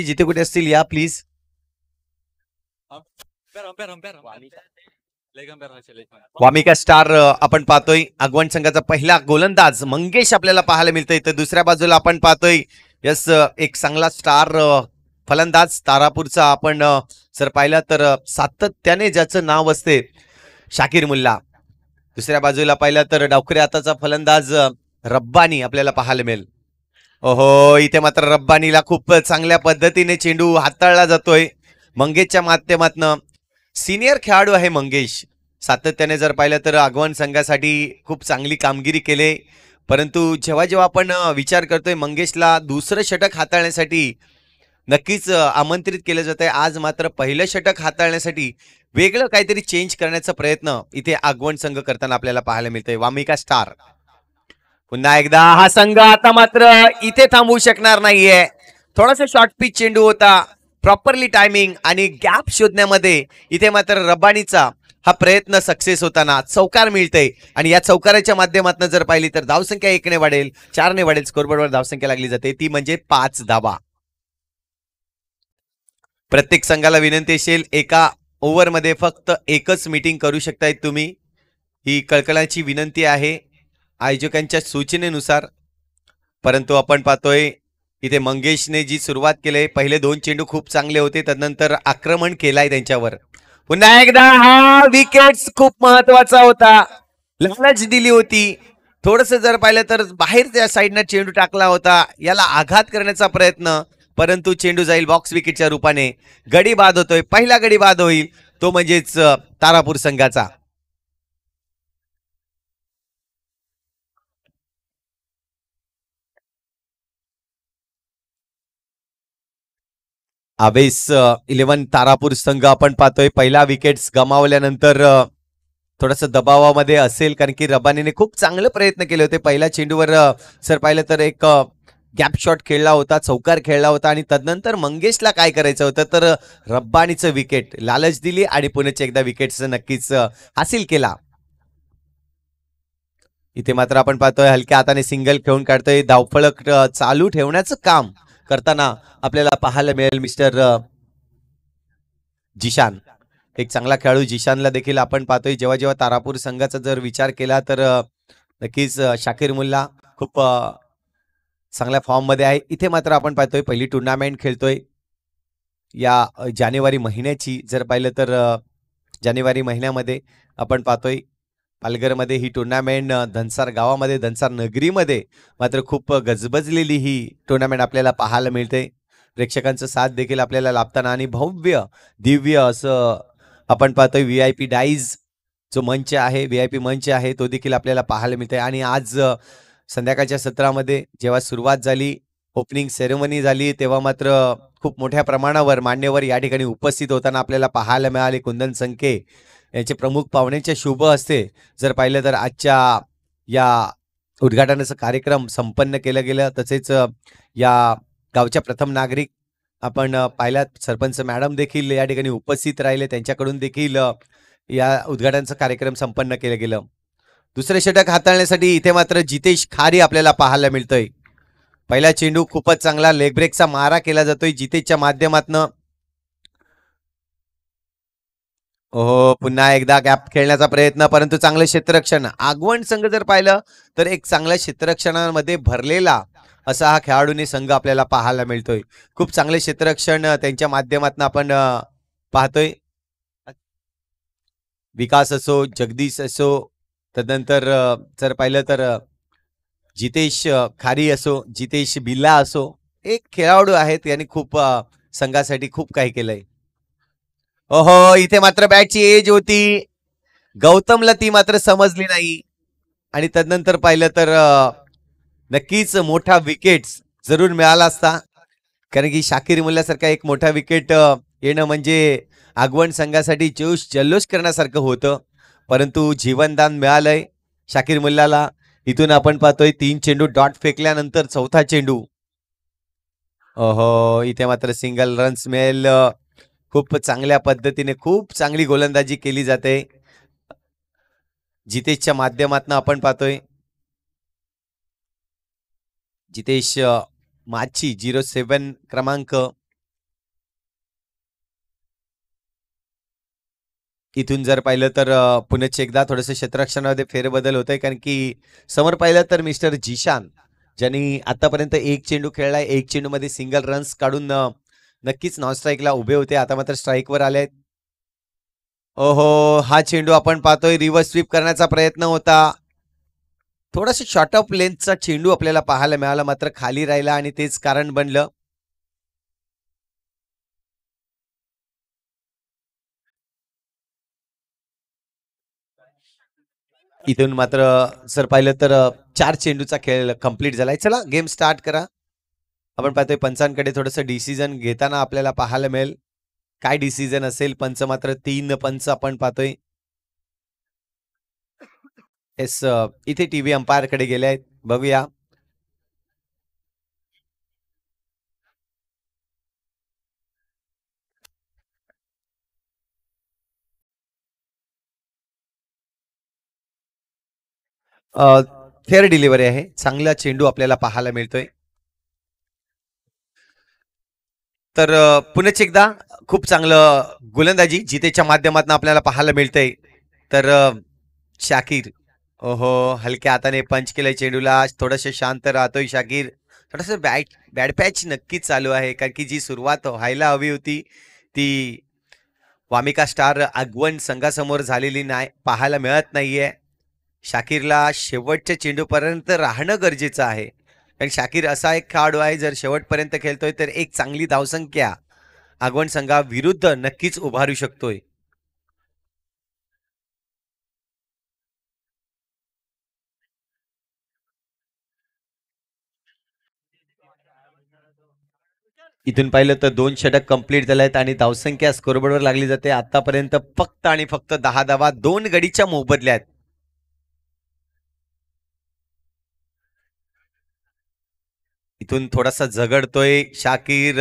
जिथे कुठे असतील या प्लीज वामिका स्टार आपण पाहतोय आगवण संघाचा पहिला गोलंदाज मंगेश आपल्याला पाहायला मिळतोय तर दुसऱ्या बाजूला आपण पाहतोय यस एक चांगला स्टार फलंदाज तारापूरचा आपण जर पाहिला तर सातत्याने ज्याचं नाव असते शाकीर मुल्ला दुसऱ्या बाजूला पाहिलं तर डावकरे आताचा फलंदाज रब्बानी आपल्याला पाहायला मिळेल ओहो इथे मात्र रब्बानीला खूप चांगल्या पद्धतीने चेंडू हाताळला जातोय मंगेशच्या माध्यमातनं सिनियर खेळाडू आहे मंगेश सातत्याने जर पाहिलं तर आगवान संघासाठी खूप चांगली कामगिरी केले परंतु जेव्हा जेव्हा आपण विचार करतोय मंगेशला दुसरं षटक हाताळण्यासाठी नक्कीच आमंत्रित केलं जात आहे आज मात्र पहिलं षटक हाताळण्यासाठी वेगळं काहीतरी चेंज करण्याचा प्रयत्न इथे आगवण संघ करताना आपल्याला पाहायला मिळतंय वामिका स्टार पुन्हा एकदा हा संघ आता मात्र इथे थांबवू शकणार नाहीये थोडासा शॉर्ट पिच चेंडू होता प्रॉपरली टायमिंग आणि गॅप शोधण्यामध्ये इथे मात्र रबानीचा हा प्रयत्न सक्सेस होताना चौकार मिळते आणि या चौकाराच्या माध्यमातून जर पाहिली तर धावसंख्या एकने वाढेल चारने वाढेल स्कोरबोर्डवर धावसंख्या लागली जाते ती म्हणजे पाच धावा प्रत्येक संघाला विनंती असेल एका ओव्हरमध्ये फक्त एकच मीटिंग करू शकतायत तुम्ही ही कळकळाची विनंती आहे आयोजकांच्या सूचनेनुसार परंतु आपण पाहतोय इथे मंगेशने जी सुरुवात केली पहिले दोन चेंडू खूप चांगले होते त्यानंतर आक्रमण केलाय त्यांच्यावर पुन्हा एकदा हा विकेट खूप महत्वाचा होता लालच दिली होती थोडस जर पाहिलं तर बाहेर त्या साईडनं चेंडू टाकला होता याला आघात करण्याचा प्रयत्न परंतु चेंडू जाईल बॉक्स विकेटच्या रूपाने गडी बाद होतोय पहिला गडी बाद होईल तो म्हणजेच तारापूर संघाचा अबेस इलेवन तारापूर संघ आपण पाहतोय पहिला विकेट्स गमावल्यानंतर थोडस दबावामध्ये असेल कारण की रबानीने खूप चांगले प्रयत्न केले होते पहिल्या चेंडूवर सर पाहिलं तर एक गॅप शॉट खेळला होता चौकार खेळला होता आणि तदनंतर मंगेशला काय करायचं होतं तर रब्बानीचं विकेट लालच दिली आणि पुण्याचे एकदा विकेट्स नक्कीच हासिल केला इथे मात्र आपण पाहतोय हलक्या हाताने सिंगल खेळून काढतोय धावफळक चालू ठेवण्याचं काम करताना आपल्याला पाहायला मिळेल मिस्टर जिशान एक चांगला खेळाडू जिशानला देखील आपण पाहतोय जेव्हा जेव्हा तारापूर संघाचा जर विचार केला तर नक्कीच शाकीर मुल्ला खूप चांगल्या फॉर्ममध्ये आहे इथे मात्र आपण पाहतोय पहिली टुर्नामेंट खेळतोय या जानेवारी महिन्याची जर पाहिलं तर जानेवारी महिन्यामध्ये आपण पाहतोय पालघरमध्ये ही टुर्नामेंट धनसार गावामध्ये धनसार नगरीमध्ये मात्र खूप गजबजलेली ही टुर्नामेंट आपल्याला पाहायला मिळते प्रेक्षकांचं साथ देखील आपल्याला लाभताना आणि भव्य दिव्य असं आपण पाहतोय व्ही आय पी डाईज जो मंच आहे व्ही आय पी मंच आहे तो देखील आपल्याला पाहायला मिळते आणि आज संध्याकाळच्या सत्रामध्ये जेव्हा सुरुवात झाली ओपनिंग सेरेमनी झाली तेव्हा मात्र खूप मोठ्या प्रमाणावर मान्यवर या ठिकाणी उपस्थित होताना आपल्याला पाहायला मिळाले कुंदन संके याचे प्रमुख पाहुण्यांच्या शुभ असते जर पाहिलं तर आजच्या या उद्घाटनाचा कार्यक्रम संपन्न केला गेला तसेच या गावच्या प्रथम नागरिक आपण पाहिलात सरपंच मॅडम देखील या ठिकाणी उपस्थित राहिले त्यांच्याकडून देखील या उद्घाटनाचं कार्यक्रम संपन्न केलं गेलं दुसरे षटक हाताळण्यासाठी इथे मात्र जितेश खारी आपल्याला पाहायला मिळतोय पहिला चेंडू खूपच चांगला लेग ब्रेकचा मारा केला जातोय जितेशच्या माध्यमातून हो पुन्हा एकदा गॅप खेळण्याचा प्रयत्न परंतु चांगलं क्षेत्ररक्षण आगवण संघ जर पाहिलं तर एक चांगल्या क्षेत्ररक्षणामध्ये भरलेला असा हा खेळाडूंनी संघ आपल्याला पाहायला मिळतोय खूप चांगले क्षेत्ररक्षण त्यांच्या माध्यमातून आपण पाहतोय विकास असो जगदीश असो तदनंतर जर पाहिलं तर जितेश खारी असो जितेश बिल्ला असो एक खेळाडू आहेत यांनी खूप संघासाठी खूप काही केलंय ओहो इथे मात्र बॅटची एज होती गौतमला ती मात्र समजली नाही आणि तदनंतर पाहिलं तर नक्कीच मोठा विकेट जरूर मिळाला असता कारण की शाकीर मुलासारखा एक मोठा विकेट येणं म्हणजे आगवण संघासाठी जोश जल्लोष करण्यासारखं होतं परंतु जीवनदान मिळालंय शाकीर मुल्लाला इथून आपण पाहतोय तीन चेंडू डॉट फेकल्यानंतर चौथा चेंडू ओहो इथे मात्र सिंगल रन्स मिळेल खूप चांगल्या पद्धतीने खूप चांगली गोलंदाजी केली जाते जितेशच्या माध्यमातून आपण पाहतोय जितेश माची झिरो सेवन क्रमांक इथून जर पाहिलं तर पुण्याचे एकदा थोडस क्षेत्रक्षणामध्ये फेरबदल होतोय कारण की समोर पाहिलं तर मिस्टर जिशान ज्यांनी आतापर्यंत एक चेंडू खेळलाय एक चेंडूमध्ये सिंगल रन्स काढून नक्कीच नॉन स्ट्राईकला उभे होते आता मात्र वर आले ओहो हा चेंडू आपण पाहतोय रिव्हर्स स्वीप करण्याचा प्रयत्न होता थोडासा शॉर्ट ऑफ लेंथचा चेंडू आपल्याला पाहायला मिळाला मात्र खाली राहिला आणि तेच कारण बनलं इथून मात्र सर पाहिलं तर चार चेंडूचा खेळ कम्प्लीट झालाय चला गेम स्टार्ट करा आपण पाहतोय पंचांकडे थोडस डिसिजन घेताना आपल्याला पाहायला मिळेल काय डिसिजन असेल पंच मात्र तीन पंच आपण पाहतोय एस इथे टीव्ही व्ही अंपायरकडे गेले आहेत बघूया फेअर डिलिव्हरी आहे चांगला चेंडू आपल्याला पाहायला मिळतोय तर पुन्हा एकदा खूप चांगलं गोलंदाजी जितेच्या माध्यमातून आपल्याला पाहायला मिळतंय तर शाकीर ओहो हलक्या हाताने पंच केलाय चेंडूला थोडस शांत राहतोय शाकीर थोडस बॅट बॅड पॅच नक्कीच चालू आहे कारण की जी सुरुवात व्हायला हवी होती ती वामिका स्टार आगवण संघासमोर झालेली नाही पाहायला मिळत नाहीये शाकीरला शेवटच्या चेंडूपर्यंत राहणं गरजेचं आहे कारण शाकिर असा एक खेळाडू आहे जर शेवटपर्यंत खेळतोय तर एक चांगली धावसंख्या आगवण संघाविरुद्ध नक्कीच उभारू शकतोय इथून पाहिलं तर दोन षटक कंप्लीट झाले आहेत आणि धावसंख्या स्कोरबोर्डवर लागली जाते आतापर्यंत फक्त आणि फक्त दहा धावा दोन गडीच्या मोबदल्या आहेत इथून थोडासा झगडतोय शाकीर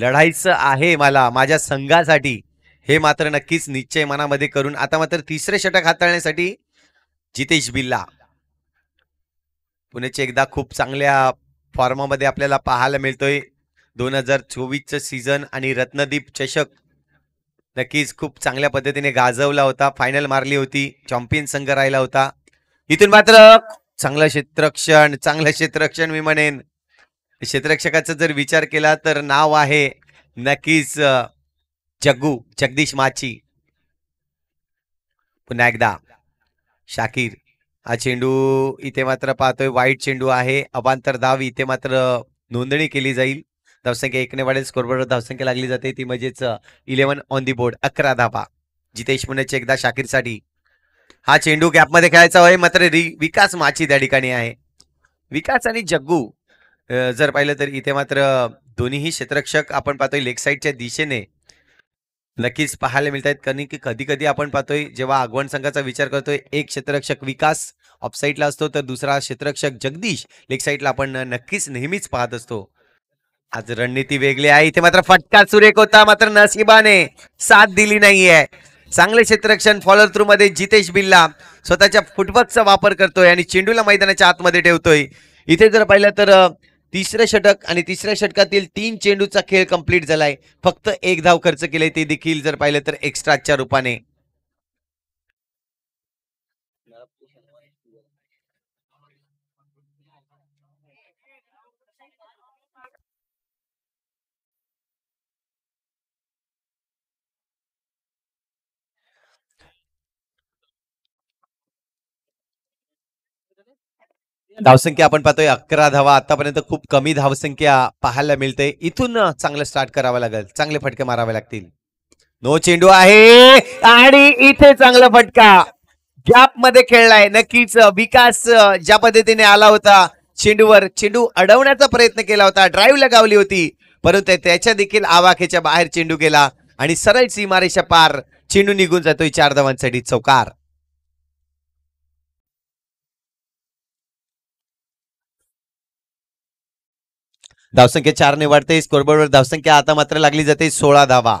लढायचं आहे मला माझ्या संघासाठी हे मात्र नक्कीच निश्चय मनामध्ये करून आता मात्र तिसरे षटक हाताळण्यासाठी जितेश बिल्ला पुण्याचे एकदा खूप चांगल्या फॉर्मामध्ये आपल्याला पाहायला मिळतोय दोन हजार चोवीसचं सीझन आणि रत्नदीप चषक नक्कीच खूप चांगल्या पद्धतीने गाजवला होता फायनल मारली होती चॅम्पियन संघ राहिला होता इथून मात्र चांगलं क्षेत्रक्षण चांगलं क्षेत्ररक्षण मी म्हणेन क्षेत्ररक्षकाचा जर विचार केला तर नाव आहे नक्कीच जग्गू जगदीश माची पुन्हा एकदा शाकीर हा चेंडू इथे मात्र पाहतोय वाईट चेंडू आहे अबांतर धाव इथे मात्र नोंदणी केली जाईल धावसंख्या एकने वाढेल स्कोरबरोबर धावसंख्या लागली जाते ती म्हणजेच इलेव्हन ऑन दी बोर्ड अकरा धावा जितेश मुनेचे एकदा शाकीरसाठी हा चेंडू कॅपमध्ये खेळायचा आहे मात्र विकास माची त्या ठिकाणी आहे विकास आणि जग्गू जर पाहिलं तर इथे मात्र दोन्हीही क्षेत्रक्षक आपण पाहतोय लेग साईडच्या दिशेने नक्कीच पाहायला मिळत आहेत कारण की कधी कधी आपण पाहतोय जेव्हा आगवण संघाचा विचार करतोय एक क्षेत्रक्षक विकास ऑफसाईडला असतो तर दुसरा क्षेत्रक्षक जगदीश लेग साईडला आपण नक्कीच नेहमीच पाहत असतो आज रणनीती वेगळी आहे इथे मात्र फटका सुरेख होता मात्र नसिबाने साथ दिली नाहीये चांगले क्षेत्ररक्षण फॉलोअर थ्रू मध्ये जितेश बिल्ला स्वतःच्या फुटबॉलचा वापर करतोय आणि चेंडूला मैदानाच्या आतमध्ये ठेवतोय इथे जर पाहिलं तर तिसरं षटक आणि तिसऱ्या षटकातील तीन चेंडूचा खेळ कंप्लीट झालाय फक्त एक धाव खर्च केलाय ते देखील जर पाहिलं तर एक्स्ट्राच्या रूपाने धावसंख्या आपण पाहतोय अकरा धावा आतापर्यंत खूप कमी धावसंख्या पाहायला मिळते इथून चांगलं स्टार्ट करावं लागेल चांगले फटके मारावे लागतील नो चेंडू आहे आणि इथे चांगला फटका गॅप मध्ये खेळलाय नक्कीच विकास ज्या पद्धतीने आला होता चेंडूवर चेंडू अडवण्याचा प्रयत्न केला होता ड्राईव्ह लगावली होती परंतु त्याच्या देखील आवाखेच्या बाहेर चेंडू गेला आणि सरळ सीमारेच्या पार चेंडू निघून जातोय चार धावांसाठी चौकार धावसंख्या चार चारने वाढते वर धावसंख्या आता मात्र लागली जाते सोळा धावा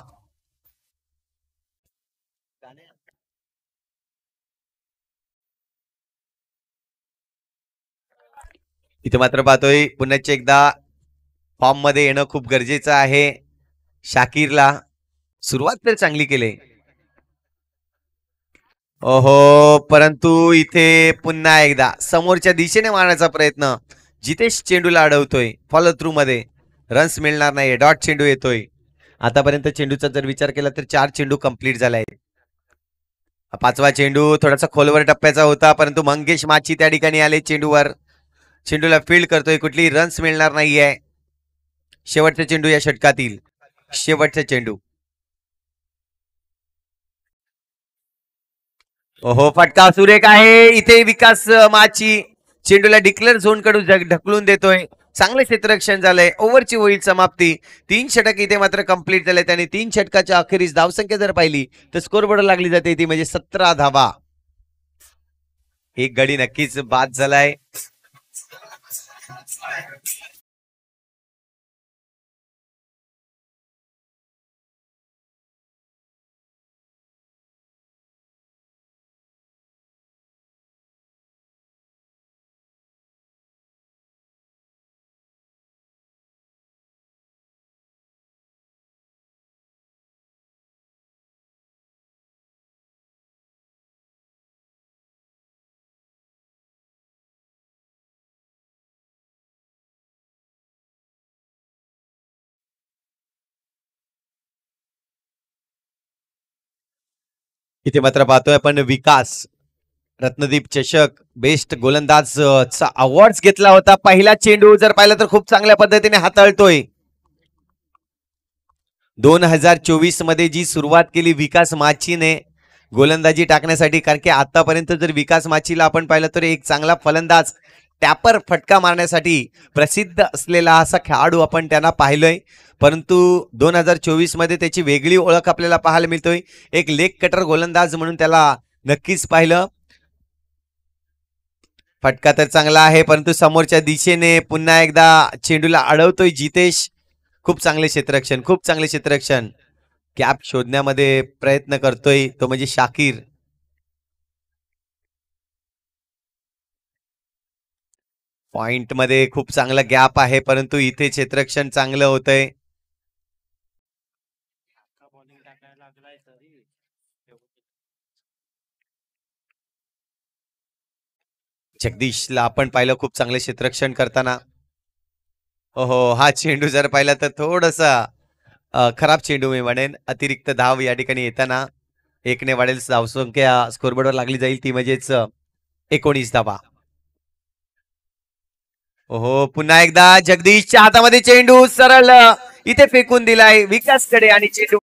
इथे मात्र पाहतोय पुन्हा एकदा फॉर्म मध्ये येणं खूप गरजेचं आहे शाकीरला सुरुवात तर चांगली केली ओहो परंतु इथे पुन्हा एकदा समोरच्या दिशेने मारण्याचा प्रयत्न जितेश चेंडूला अडवतोय फॉलो थ्रू मध्ये रन्स मिळणार नाही डॉट चेंडू येतोय आतापर्यंत चेंडूचा जर विचार केला तर चार चेंडू कम्प्लीट झालाय पाचवा चेंडू थोडासा खोलवर टप्प्याचा होता परंतु मंगेश माची त्या ठिकाणी आले चेंडूवर चेंडूला फील्ड करतोय कुठली रन्स मिळणार नाहीये शेवटचा चेंडू या षटकातील शेवटचा चेंडू ओहो फटका सुरेख आहे इथे विकास माची चेंडूला डिक्लेअर झोन कडून ढकलून देतोय चांगले क्षेत्ररक्षण झालंय ओव्हरची होईल समाप्ती तीन षटक इथे मात्र कम्प्लीट झाले आणि तीन षटकाच्या अखेरीस धावसंख्या जर पाहिली तर स्कोरबोर्ड लागली जाते ती म्हणजे सतरा धावा एक गडी नक्कीच बाद झालाय इथे मात्र पाहतोय आपण विकास रत्नदीप चषक बेस्ट गोलंदाज चा अवॉर्ड घेतला होता पहिला चेंडू जर पाहिला तर खूप चांगल्या पद्धतीने हाताळतोय दोन हजार चोवीस मध्ये जी सुरुवात केली विकास माचीने गोलंदाजी टाकण्यासाठी कारण की आतापर्यंत जर विकास माचीला आपण पाहिलं तर एक चांगला फलंदाज टॅपर फटका मारण्यासाठी प्रसिद्ध असलेला असा खेळाडू आपण त्यांना पाहिलोय परंतु दोन हजार चोवीसमध्ये त्याची वेगळी ओळख आपल्याला पाहायला मिळतोय एक लेग कटर गोलंदाज म्हणून त्याला नक्कीच पाहिलं फटका तर चांगला आहे परंतु समोरच्या दिशेने पुन्हा एकदा चेंडूला अडवतोय जितेश खूप चांगले क्षेत्ररक्षण खूप चांगले क्षेत्ररक्षण कॅप शोधण्यामध्ये प्रयत्न करतोय तो म्हणजे शाकीर मध्ये खूप चांगला गॅप आहे परंतु इथे क्षेत्रक्षण चांगलं होतंय जगदीशला आपण पाहिलं खूप चांगले क्षेत्रक्षण करताना हो हा चेंडू जर पाहिला तर थोडासा खराब चेंडू मी म्हणेन अतिरिक्त धाव या ठिकाणी येताना एकने वाढेल धावसंख्या स्कोरबोर्डवर लागली जाईल ती म्हणजेच एकोणीस धावा हो पुन्हा एकदा जगदीशच्या हातामध्ये चेंडू सरळ इथे फेकून दिलाय विकासकडे आणि चेंडू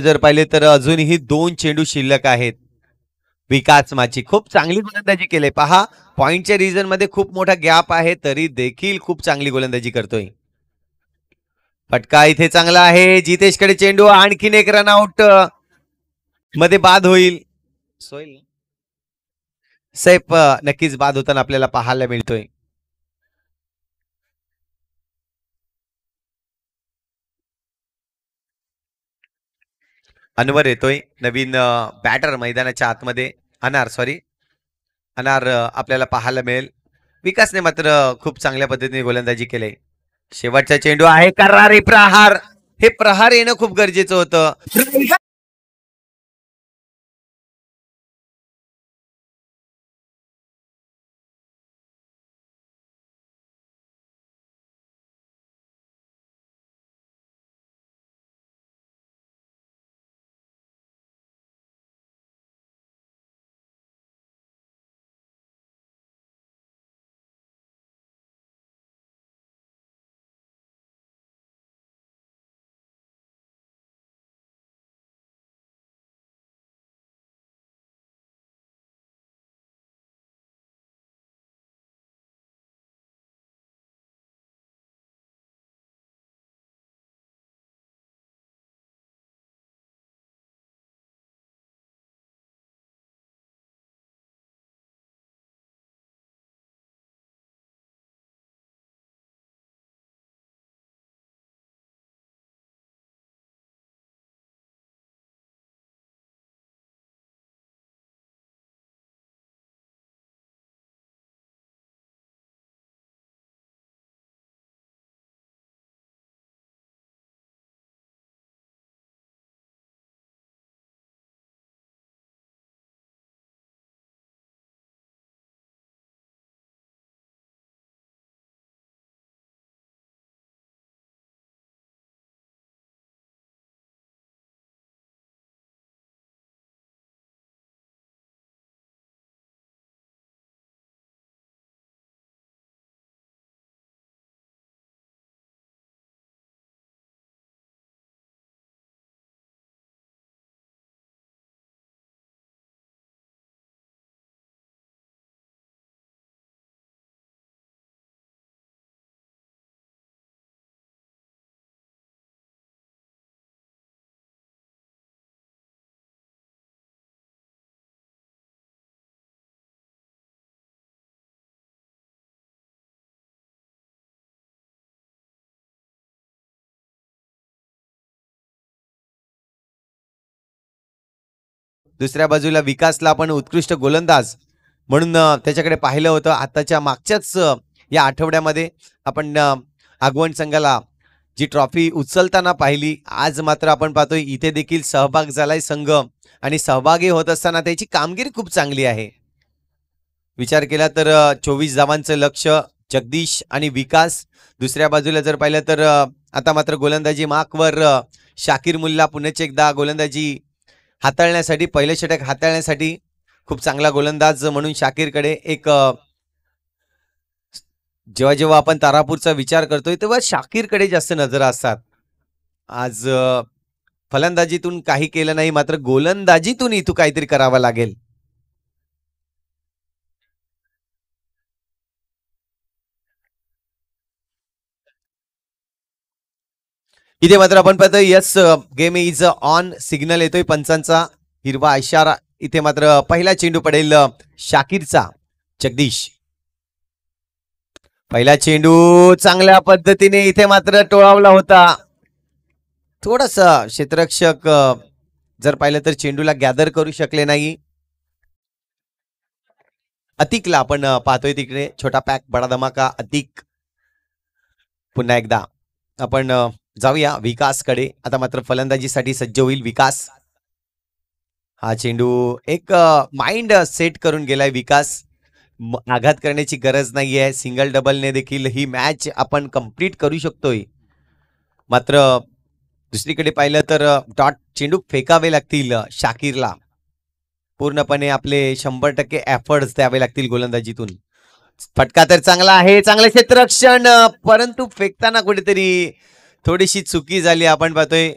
जर पाहिले तर अजूनही दोन चेंडू शिल्लक आहेत विकास माची खूप चांगली गोलंदाजी केली पहा पॉईंटच्या रिझन मध्ये खूप मोठा गॅप आहे तरी देखील खूप चांगली गोलंदाजी करतोय फटका इथे चांगला आहे जितेशकडे चेंडू आणखीन एक रन आउट मध्ये बाद होईल सोईल सैप नक्कीच बाद होताना आपल्याला पाहायला मिळतोय अनवर येतोय नवीन बॅटर मैदानाच्या आतमध्ये अनार सॉरी अनार आपल्याला पाहायला मिळेल विकासने मात्र खूप चांगल्या पद्धतीने गोलंदाजी केली शेवटचा चेंडू आहे करारी प्रहार हे प्रहार येणं खूप गरजेचं होतं दुसऱ्या बाजूला विकासला आपण उत्कृष्ट गोलंदाज म्हणून त्याच्याकडे पाहिलं होतं आताच्या मागच्याच या आठवड्यामध्ये आपण आगवण संघाला जी ट्रॉफी उचलताना पाहिली आज मात्र आपण पाहतोय इथे देखील सहभाग झालाय संघ आणि सहभागी होत असताना त्याची कामगिरी खूप चांगली आहे विचार केला तर चोवीस धावांचं लक्ष जगदीश आणि विकास दुसऱ्या बाजूला जर पाहिलं तर आता मात्र गोलंदाजी माकवर शाकीर मुल्ला पुन्हा एकदा गोलंदाजी हाताळण्यासाठी पहिले षटक हाताळण्यासाठी खूप चांगला गोलंदाज म्हणून शाकीरकडे एक जेव्हा जेव्हा आपण तारापूरचा विचार करतोय तेव्हा शाकीरकडे जास्त नजर असतात आज फलंदाजीतून काही केलं नाही मात्र गोलंदाजीतून इथून काहीतरी करावं लागेल इथे मात्र आपण पाहतो yes game is on signal येतोय पंचांचा हिरवा इशारा इथे मात्र पहिला चेंडू पडेल uh, शाकीरचा जगदीश पहिला चेंडू चांगल्या पद्धतीने इथे मात्र टोळावला होता थोडस क्षेत्ररक्षक uh, जर पाहिलं तर चेंडूला गॅदर करू शकले नाही अतिकला आपण uh, पाहतोय तिकडे छोटा पॅक बडा धमाका अतिक पुन्हा एकदा आपण जाऊया विकासकडे आता मात्र फलंदाजीसाठी सज्ज होईल विकास हा चेंडू एक माइंड सेट करून गेलाय विकास आघात करण्याची गरज नाही आहे सिंगल डबलने देखील ही मॅच आपण कंप्लीट करू शकतोय मात्र दुसरीकडे पाहिलं तर डॉट चेंडू फेकावे लागतील शाकिरला पूर्णपणे आपले शंभर टक्के एफर्ट्स द्यावे लागतील गोलंदाजीतून फटका तर चांगला आहे चांगले क्षेत्ररक्षण परंतु फेकताना कुठेतरी थोडीशी चुकी झाली आपण पाहतोय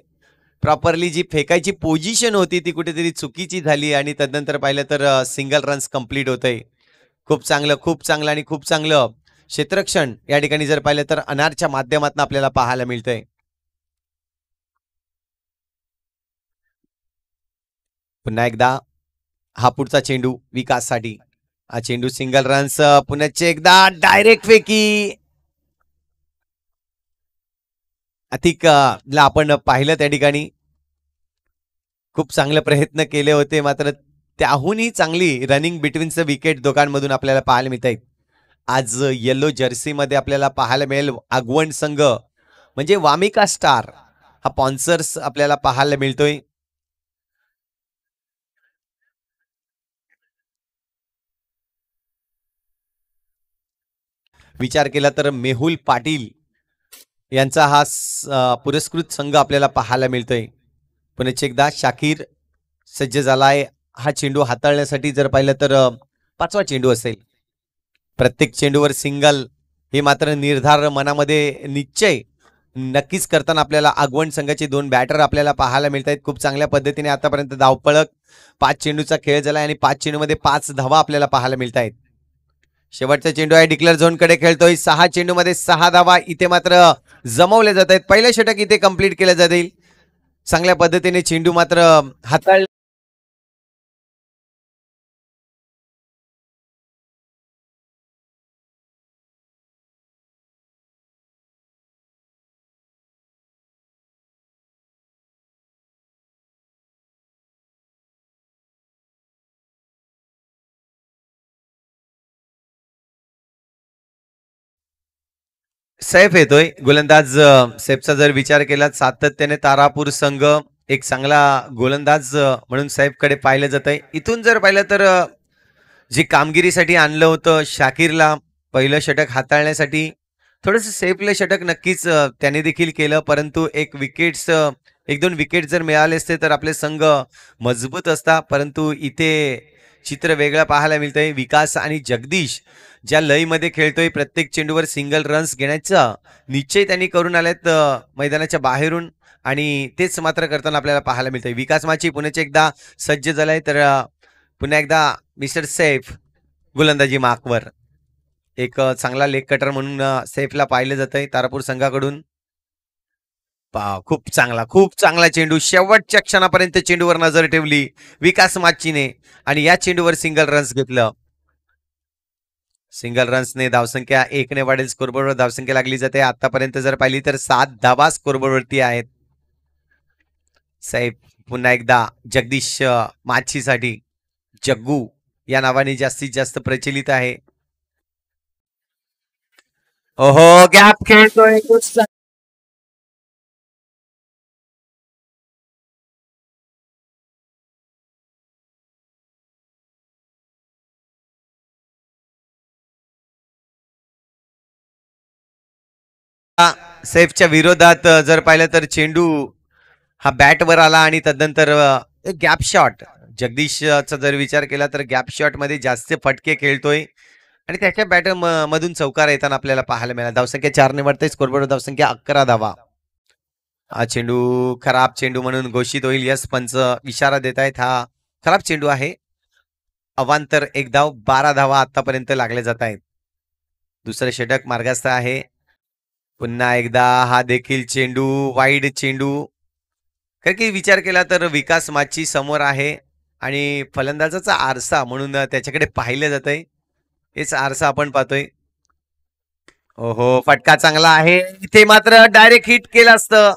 प्रॉपरली जी फेकायची पोझिशन होती ती कुठेतरी चुकीची झाली आणि त्यानंतर पाहिलं तर सिंगल रन्स कम्प्लीट होत आहे खूप चांगलं खूप चांगलं आणि खूप चांगलं क्षेत्रक्षण या ठिकाणी जर पाहिलं तर अनारच्या माध्यमातून आपल्याला पाहायला मिळतंय पुन्हा एकदा हा पुढचा चेंडू विकाससाठी हा चेंडू सिंगल रन्स पुण्याचे एकदा डायरेक्ट फेकी अथिक आपण पाहिलं त्या ठिकाणी खूप चांगले प्रयत्न केले होते मात्र त्याहूनही चांगली रनिंग बिटवीन द विकेट दोघांमधून आपल्याला पाहायला मिळत आहेत आज जर्सी जर्सीमध्ये आपल्याला पाहायला मिळेल आगवण संघ म्हणजे वामिका स्टार हा पॉन्सर्स आपल्याला पाहायला मिळतोय विचार केला तर मेहुल पाटील यांचा हा पुरस्कृत संघ आपल्याला पाहायला मिळतोय पुण्याचे एकदा शाकीर सज्ज झालाय हा चेंडू हाताळण्यासाठी जर पाहिलं तर पाचवा चेंडू असेल प्रत्येक चेंडूवर सिंगल हे मात्र निर्धार मनामध्ये निश्चय नक्कीच करताना आपल्याला आगवण संघाचे दोन बॅटर आपल्याला पाहायला मिळत आहेत खूप चांगल्या पद्धतीने आतापर्यंत धावपळक पाच चेंडूचा खेळ झाला आणि पाच चेंडूमध्ये पाच धावा आपल्याला पाहायला मिळत आहेत शेवटचा चेंडू आहे डिक्लेअर झोनकडे खेळतोय सहा चेंडूमध्ये सहा धावा इथे मात्र जमवल्या जात आहेत पहिल्या षटक इथे कम्प्लीट केलं जाईल चांगल्या पद्धतीने चेंडू मात्र हाताळ सैफ येतोय गोलंदाज सैफचा जर विचार केला सातत्याने तारापूर संघ एक चांगला गोलंदाज म्हणून सैफकडे पाहिलं जात आहे इथून जर पाहिलं तर जी कामगिरीसाठी आणलं होतं शाकिरला पहिलं षटक हाताळण्यासाठी थोडंसं सेफले षटक नक्कीच त्याने देखील केलं परंतु एक विकेट्स एक दोन विकेट जर मिळाले असते तर आपले संघ मजबूत असता परंतु इथे चित्र वेगळं पाहायला मिळतं विकास आणि जगदीश ज्या लयमध्ये खेळतोय प्रत्येक चेंडूवर सिंगल रन्स घेण्याचा निश्चय त्यांनी करून आलेत मैदानाच्या बाहेरून आणि तेच मात्र करताना आपल्याला पाहायला मिळतंय विकास माची पुण्याचे एकदा सज्ज झालाय तर पुन्हा एकदा मिस्टर सेफ गोलंदाजी माकवर एक चांगला लेग कटर म्हणून सेफला पाहिलं जातं तारापूर संघाकडून खूप चांगला खूप चांगला चेंडू शेवटच्या क्षणापर्यंत चेंडूवर नजर ठेवली विकास माचीने आणि या चेंडूवर सिंगल रन्स घेतलं सिंगल रन्सने धावसंख्या एकने वाढेल स्कोरबोर्डवर धावसंख्या लागली जाते आतापर्यंत जर पाहिली तर सात धावा स्कोरबोर्डवरती आहेत साहेब पुन्हा एकदा जगदीश साठी जग्गू या नावाने जास्तीत जास्त प्रचलित आहे ओहो गॅप खेळतोय सेफच्या विरोधात जर पाहिलं तर चेंडू हा बॅटवर आला आणि तदनंतर गॅप शॉट जगदीशचा जर विचार केला तर गॅप मध्ये जास्त फटके खेळतोय आणि त्याच्या बॅट मधून चौकार येताना आपल्याला पाहायला मिळाला धावसंख्या चारने वाढते स्कोरबोर्ड धावसंख्या अकरा धावा हा चेंडू खराब चेंडू म्हणून घोषित होईल यस पंच इशारा देत आहेत हा खराब चेंडू आहे अवांतर एक धाव बारा धावा आतापर्यंत लागले जात आहेत दुसरं षटक मार्गास्थ आहे पुन्हा एकदा हा देखील चेंडू वाईड चेंडू कारण की विचार केला तर विकास माची समोर आहे आणि फलंदाजाचा आरसा म्हणून त्याच्याकडे पाहिलं जात आहे हेच आरसा आपण पाहतोय ओहो फटका चांगला आहे इथे मात्र डायरेक्ट हिट केलं असतं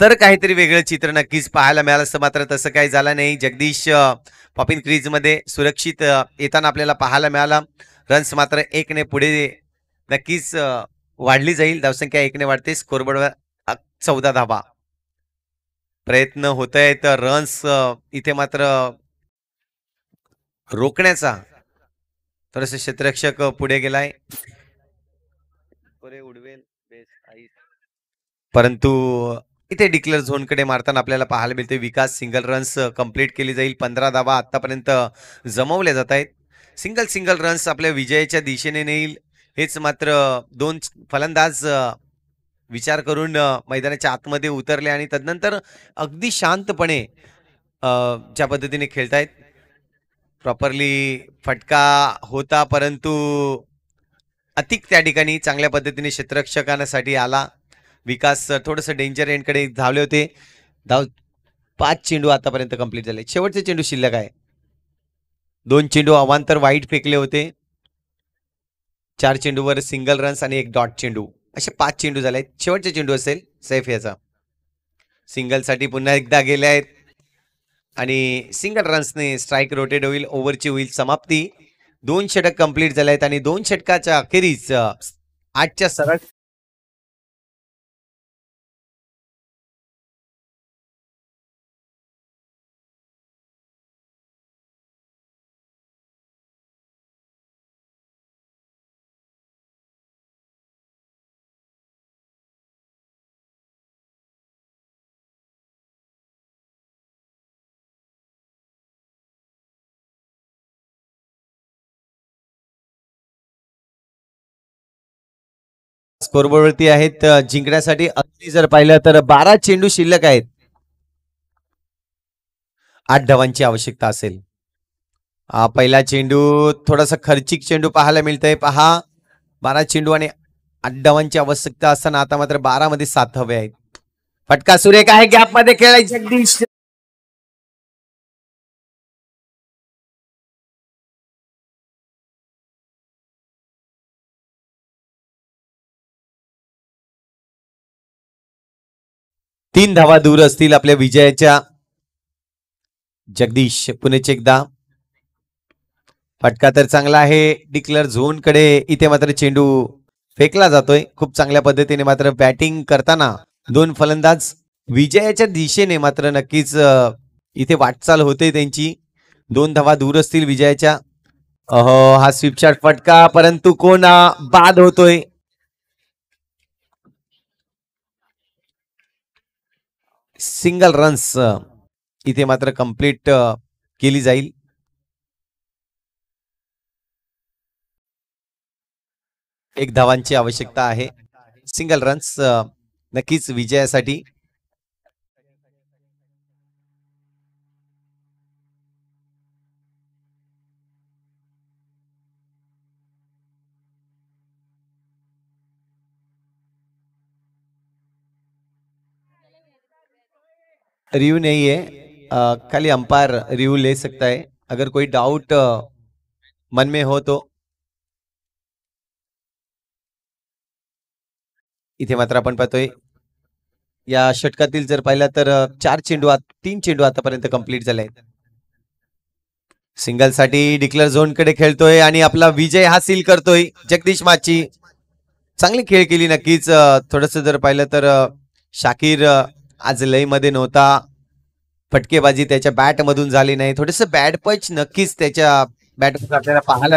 तर काहीतरी वेगळं चित्र नक्कीच पाहायला मिळालं असतं मात्र तसं काही झालं नाही जगदीश पॉपिन मध्ये सुरक्षित येताना आपल्याला पाहायला मिळाला रन्स मात्र एकने पुढे नक्कीच वाढली जाईल धावसंख्या एकने वाढते स्कोरबोर्डवर चौदा धावा प्रयत्न होत आहेत रन्स इथे मात्र रोखण्याचा थोडस क्षेत्ररक्षक पुढे गेलाय परंतु इथे डिक्लेअर झोन कडे मारताना आपल्याला पाहायला मिळते विकास सिंगल रन्स कंप्लीट केली जाईल पंधरा धावा आतापर्यंत जमवल्या जात आहेत सिंगल सिंगल रन्स आपल्या विजयाच्या दिशेने नेईल हेच मात्र दोन फलंदाज विचार करून मैदानाच्या आतमध्ये उतरले आणि तदनंतर अगदी शांतपणे ज्या पद्धतीने खेळतायत प्रॉपरली फटका होता परंतु अतिक त्या ठिकाणी चांगल्या पद्धतीने क्षेत्ररक्षकांसाठी आला विकास थोडंसं डेंजर एंडकडे धावले होते धाव पाच चेंडू आतापर्यंत कंप्लीट झाले शेवटचे चेंडू शिल्लक आहे दोन चेंडू अवांतर वाईट फेकले होते चार चेंडूवर सिंगल रन्स आणि एक डॉट चेंडू असे पाच चेंडू झाले आहेत शेवटचा चेंडू असेल सैफ याचा सिंगलसाठी पुन्हा एकदा गेले आहेत आणि सिंगल रन्सने स्ट्राईक रोटेड होईल ओव्हरची होईल समाप्ती दोन षटक कंप्लीट झाले आहेत आणि दोन षटकाच्या अखेरीस आजच्या सरळ स्कोरबोर्डवरती आहेत जिंकण्यासाठी अगदी जर पाहिलं तर बारा चेंडू शिल्लक आहेत आठ धावांची आवश्यकता असेल पहिला चेंडू थोडासा खर्चिक चेंडू पाहायला मिळतंय पहा बारा चेंडू आणि आठ धावांची आवश्यकता असताना आता मात्र मध्ये सात हवे आहेत फटका सुरेख आहे गॅप मध्ये खेळाय जगदीश तीन धावा दूर असतील आपल्या विजयाच्या जगदीश पुणेचे एकदा फटका तर चांगला आहे डिक्लेअर झोन कडे इथे मात्र चेंडू फेकला जातोय खूप चांगल्या पद्धतीने मात्र बॅटिंग करताना दोन फलंदाज विजयाच्या दिशेने मात्र नक्कीच इथे वाटचाल होते त्यांची दोन धावा दूर असतील विजयाच्या हा स्वीपशॉट फटका परंतु कोण बाद होतोय सिंगल रन्स इथे मात्र कंप्लीट केली जाईल एक धावांची आवश्यकता आहे सिंगल रन्स नक्कीच विजयासाठी रिव्यू नहीं है आ, खाली अंपायर रिव्यू ले सकता है अगर कोई डाउट मन में हो तो इथे मात्र आपण पाहतोय या षटकातील जर पाहिला तर चार चेंडू तीन चेंडू आतापर्यंत कंप्लीट झाले सिंगल साठी डिक्लेअर झोन कडे खेळतोय आणि आपला विजय हासिल करतोय जगदीश माची चांगली खेळ केली नक्कीच थोडस जर पाहिलं तर शाकीर आज मध्ये नव्हता फटकेबाजी त्याच्या बॅटमधून झाली नाही थोडस बॅड पच नक्कीच त्याच्या बॅट आपल्याला पाहायला